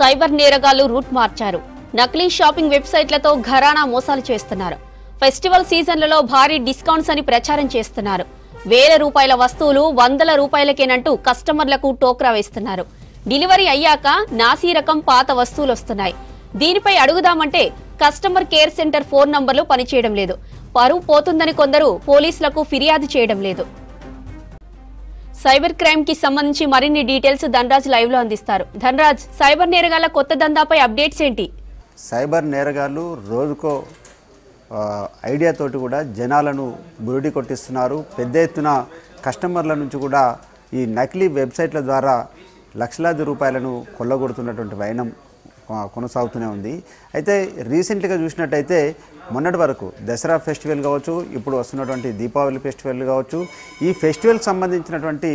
cyber నేరగాళ్లు route మార్చారు నకిలీ షాపింగ్ వెబ్సైట్లతో ఘరానా మోసాలు చేస్తున్నారు ఫెస్టివల్ సీజన్లలో భారీ డిస్కౌంట్స్ అని ప్రచారం చేస్తున్నారు వేల రూపాయల వస్తువులు వందల రూపాయలకేనంటూ కస్టమర్లకు టోక్రా వేస్తున్నారు డెలివరీ అయ్యాక నాసీ రకం పాత వస్తువులు వస్తున్నాయి దీనిపై అడుగుదామంటే కస్టమర్ కేర్ సెంటర్ ఫోన్ నంబర్లు పనిచేయడం లేదు పరువు పోతుందని కొందరు పోలీసులకు ఫిర్యాదు చేయడం లేదు సైబర్ క్రైమ్ కి సంబంధించి మరిన్ని డీటెయిల్స్ ధనరాజ్ లైవ్ లో అందిస్తారు ధనరాజ్ సైబర్ నేరగాల కొత్త దందాపై అప్డేట్స్ ఏంటి సైబర్ నేరగాళ్లు రోజుకో ఐడియాతోటి కూడా జనాలను బురుడి కొట్టిస్తున్నారు పెద్ద ఎత్తున కస్టమర్ల నుంచి కూడా ఈ నకిలీ వెబ్సైట్ల ద్వారా లక్షలాది రూపాయలను కొల్లగొడుతున్నటువంటి వైనం కొనసాగుతూనే ఉంది అయితే రీసెంట్గా చూసినట్టయితే మొన్నటి వరకు దసరా ఫెస్టివల్ కావచ్చు ఇప్పుడు వస్తున్నటువంటి దీపావళి ఫెస్టివల్ కావచ్చు ఈ ఫెస్టివల్కి సంబంధించినటువంటి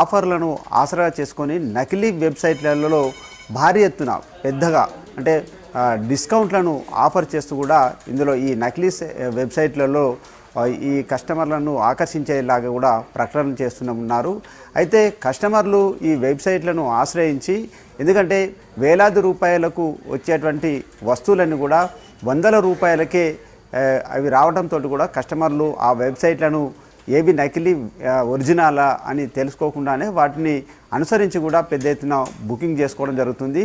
ఆఫర్లను ఆసరా చేసుకొని నకిలీ వెబ్సైట్లలో భారీ ఎత్తున పెద్దగా అంటే డిస్కౌంట్లను ఆఫర్ చేస్తూ కూడా ఇందులో ఈ నకిలీ వెబ్సైట్లలో ఈ కస్టమర్లను ఆకర్షించేలాగా కూడా ప్రకటనలు చేస్తున్నారు అయితే కస్టమర్లు ఈ వెబ్సైట్లను ఆశ్రయించి ఎందుకంటే వేలాది రూపాయలకు వచ్చేటువంటి వస్తువులను కూడా వందల రూపాయలకే అవి రావడంతో కూడా కస్టమర్లు ఆ వెబ్సైట్లను ఏవి నకిలీ ఒరిజినాలా అని తెలుసుకోకుండానే వాటిని అనుసరించి కూడా పెద్ద ఎత్తున బుకింగ్ చేసుకోవడం జరుగుతుంది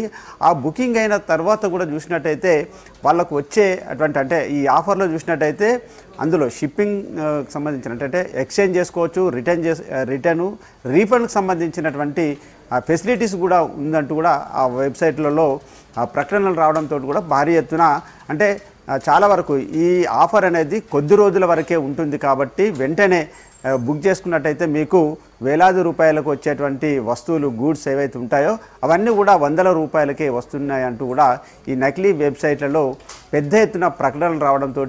ఆ బుకింగ్ అయిన తర్వాత కూడా చూసినట్టయితే వాళ్ళకు వచ్చే అటువంటి అంటే ఈ ఆఫర్లో చూసినట్టయితే అందులో షిప్పింగ్ సంబంధించిన అంటే ఎక్స్చేంజ్ చేసుకోవచ్చు రిటర్న్ చేసు రిటర్ను రీఫండ్కి సంబంధించినటువంటి ఫెసిలిటీస్ కూడా ఉందంటూ కూడా ఆ వెబ్సైట్లలో ఆ ప్రకటనలు రావడంతో కూడా భారీ ఎత్తున అంటే చాలా వరకు ఈ ఆఫర్ అనేది కొద్ది రోజుల వరకే ఉంటుంది కాబట్టి వెంటనే బుక్ చేసుకున్నట్టయితే మీకు వేలాది రూపాయలకు వచ్చేటువంటి వస్తువులు గూడ్స్ ఏవైతే ఉంటాయో అవన్నీ కూడా వందల రూపాయలకే వస్తున్నాయి అంటూ కూడా ఈ నకిలీ వెబ్సైట్లలో పెద్ద ఎత్తున ప్రకటనలు రావడంతో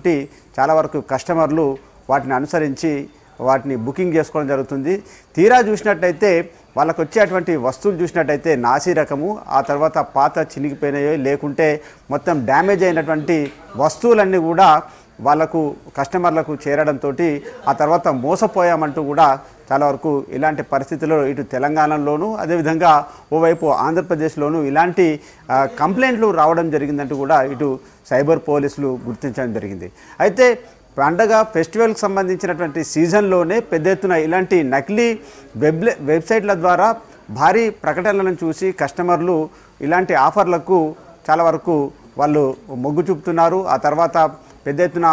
చాలా వరకు కస్టమర్లు వాటిని అనుసరించి వాటిని బుకింగ్ చేసుకోవడం జరుగుతుంది తీరా చూసినట్టయితే వాళ్ళకు వచ్చేటువంటి వస్తువులు చూసినట్టయితే నాసి రకము ఆ తర్వాత పాత చినిగిపోయినాయో లేకుంటే మొత్తం డ్యామేజ్ అయినటువంటి వస్తువులన్నీ కూడా వాళ్ళకు కస్టమర్లకు చేరడంతో ఆ తర్వాత మోసపోయామంటూ కూడా చాలా వరకు ఇలాంటి పరిస్థితుల్లో ఇటు తెలంగాణలోను అదేవిధంగా ఓవైపు ఆంధ్రప్రదేశ్లోను ఇలాంటి కంప్లైంట్లు రావడం జరిగిందంటూ కూడా ఇటు సైబర్ పోలీసులు గుర్తించడం జరిగింది అయితే పండగ ఫెస్టివల్కి సంబంధించినటువంటి సీజన్లోనే పెద్ద ఎత్తున ఇలాంటి నకిలీ వెబ్ వెబ్సైట్ల ద్వారా భారీ ప్రకటనలను చూసి కస్టమర్లు ఇలాంటి ఆఫర్లకు చాలా వరకు వాళ్ళు మొగ్గు చూపుతున్నారు ఆ తర్వాత పెద్ద ఎత్తున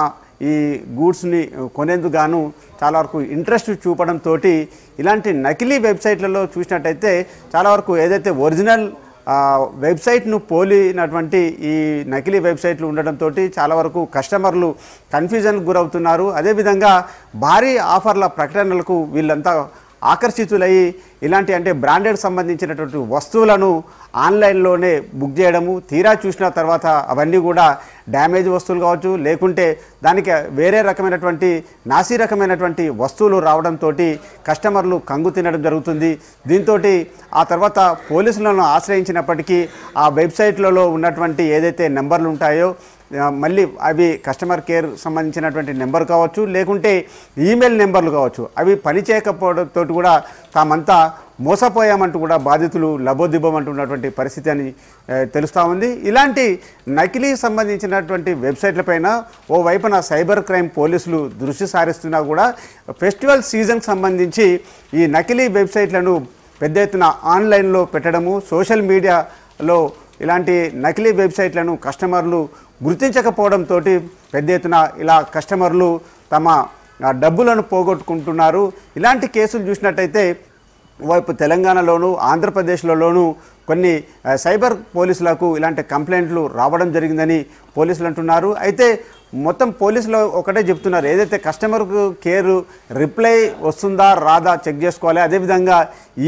ఈ గూడ్స్ని కొనేందుకు గాను చాలా వరకు ఇంట్రెస్ట్ చూపడంతో ఇలాంటి నకిలీ వెబ్సైట్లలో చూసినట్టయితే చాలా వరకు ఏదైతే ఒరిజినల్ వెబ్సైట్ను పోలినటువంటి ఈ నకిలీ వెబ్సైట్లు ఉండడంతో చాలా వరకు కస్టమర్లు కన్ఫ్యూజన్కి గురవుతున్నారు అదేవిధంగా భారీ ఆఫర్ల ప్రకటనలకు వీళ్ళంతా ఆకర్షితులయ్యి ఇలాంటి అంటే బ్రాండెడ్ సంబంధించినటువంటి వస్తువులను ఆన్లైన్లోనే బుక్ చేయడము తీరా చూసిన తర్వాత అవన్నీ కూడా డ్యామేజ్ వస్తువులు కావచ్చు లేకుంటే దానికి వేరే రకమైనటువంటి నాసి రకమైనటువంటి వస్తువులు రావడంతో కస్టమర్లు కంగు తినడం జరుగుతుంది దీంతో ఆ తర్వాత పోలీసులను ఆశ్రయించినప్పటికీ ఆ వెబ్సైట్లలో ఉన్నటువంటి ఏదైతే నెంబర్లు ఉంటాయో మళ్ళీ అవి కస్టమర్ కేర్ సంబంధించినటువంటి నెంబర్ కావచ్చు లేకుంటే ఈమెయిల్ నెంబర్లు కావచ్చు అవి పని చేయకపోవడంతో కూడా తామంతా మోసపోయామంటూ కూడా బాధితులు లబోదిబ్బమంటున్నటువంటి పరిస్థితి అని తెలుస్తూ ఉంది ఇలాంటి నకిలీ సంబంధించినటువంటి వెబ్సైట్లపైన ఓవైపున సైబర్ క్రైమ్ పోలీసులు దృష్టి సారిస్తున్నా కూడా ఫెస్టివల్ సీజన్కి సంబంధించి ఈ నకిలీ వెబ్సైట్లను పెద్ద ఎత్తున ఆన్లైన్లో పెట్టడము సోషల్ మీడియాలో ఇలాంటి నకిలీ వెబ్సైట్లను కస్టమర్లు గుర్తించకపోవడంతో పెద్ద ఎత్తున ఇలా కస్టమర్లు తమ డబ్బులను పోగొట్టుకుంటున్నారు ఇలాంటి కేసులు చూసినట్టయితే వైపు తెలంగాణలోను ఆంధ్రప్రదేశ్లోనూ కొన్ని సైబర్ పోలీసులకు ఇలాంటి కంప్లైంట్లు రావడం జరిగిందని పోలీసులు అంటున్నారు అయితే మొత్తం పోలీసులు ఒకటే చెప్తున్నారు ఏదైతే కస్టమర్ కేర్ రిప్లై వస్తుందా రాదా చెక్ చేసుకోవాలి అదేవిధంగా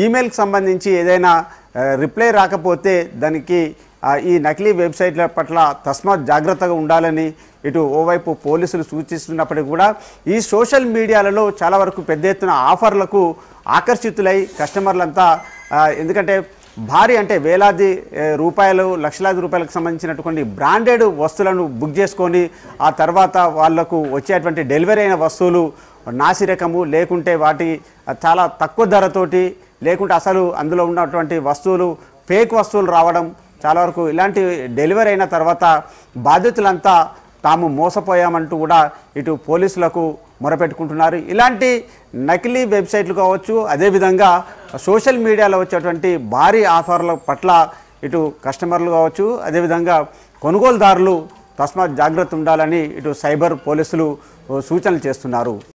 ఈమెయిల్కి సంబంధించి ఏదైనా రిప్లై రాకపోతే దానికి ఈ నకిలీ వెబ్సైట్ల పట్ల తస్మాత్ జాగ్రత్తగా ఉండాలని ఇటు ఓవైపు పోలీసులు సూచిస్తున్నప్పటికీ కూడా ఈ సోషల్ మీడియాలలో చాలా వరకు పెద్ద ఎత్తున ఆఫర్లకు ఆకర్షితులై కస్టమర్లంతా ఎందుకంటే భారీ అంటే వేలాది రూపాయలు లక్షలాది రూపాయలకు సంబంధించినటువంటి బ్రాండెడ్ వస్తువులను బుక్ చేసుకొని ఆ తర్వాత వాళ్లకు వచ్చేటువంటి డెలివరీ అయిన వస్తువులు నాసిరకము లేకుంటే వాటి చాలా తక్కువ ధరతోటి లేకుంటే అసలు అందులో ఉన్నటువంటి వస్తువులు ఫేక్ వస్తువులు రావడం చాలా వరకు ఇలాంటి డెలివరీ అయిన తర్వాత బాధితులంతా తాము మోసపోయామంటూ కూడా ఇటు పోలీసులకు మొరపెట్టుకుంటున్నారు ఇలాంటి నకిలీ వెబ్సైట్లు కావచ్చు అదేవిధంగా సోషల్ మీడియాలో వచ్చేటువంటి భారీ ఆఫర్ల పట్ల ఇటు కస్టమర్లు కావచ్చు అదేవిధంగా కొనుగోలుదారులు తస్మాత్ జాగ్రత్త ఉండాలని ఇటు సైబర్ పోలీసులు సూచనలు చేస్తున్నారు